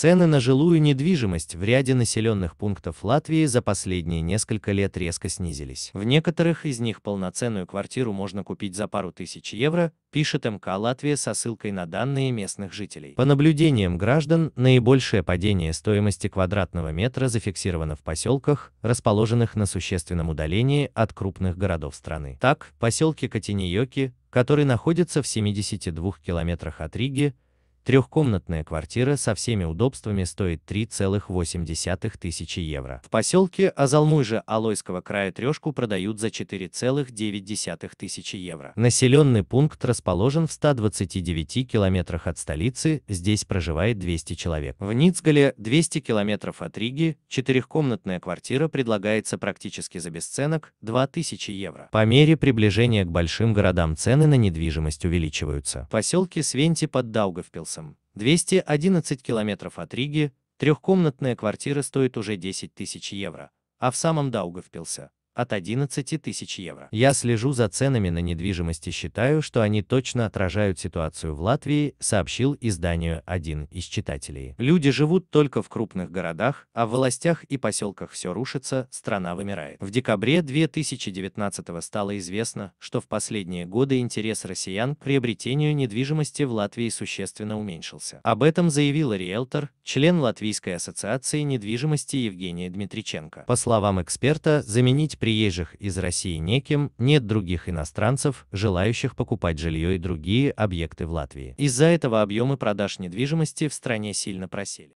Цены на жилую недвижимость в ряде населенных пунктов Латвии за последние несколько лет резко снизились. В некоторых из них полноценную квартиру можно купить за пару тысяч евро, пишет МК Латвия со ссылкой на данные местных жителей. По наблюдениям граждан, наибольшее падение стоимости квадратного метра зафиксировано в поселках, расположенных на существенном удалении от крупных городов страны. Так, в поселке Катиньоки, который находится в 72 километрах от Риги, Трехкомнатная квартира со всеми удобствами стоит 3,8 тысячи евро. В поселке Азалмуйжа Алойского края трешку продают за 4,9 тысячи евро. Населенный пункт расположен в 129 километрах от столицы, здесь проживает 200 человек. В Ницгале, 200 километров от Риги, четырехкомнатная квартира предлагается практически за бесценок тысячи евро. По мере приближения к большим городам цены на недвижимость увеличиваются. В поселке Свенти под Даугавпилсом Яндексом. 211 километров от Риги, трехкомнатная квартира стоит уже 10 тысяч евро, а в самом Даугавпилсе от 11 тысяч евро. Я слежу за ценами на недвижимость и считаю, что они точно отражают ситуацию в Латвии, сообщил изданию один из читателей. Люди живут только в крупных городах, а в властях и поселках все рушится, страна вымирает. В декабре 2019 стало известно, что в последние годы интерес россиян к приобретению недвижимости в Латвии существенно уменьшился. Об этом заявил риэлтор, член Латвийской ассоциации недвижимости Евгения Дмитриченко. По словам эксперта, заменить приезжих из России неким, нет других иностранцев, желающих покупать жилье и другие объекты в Латвии. Из-за этого объемы продаж недвижимости в стране сильно просели.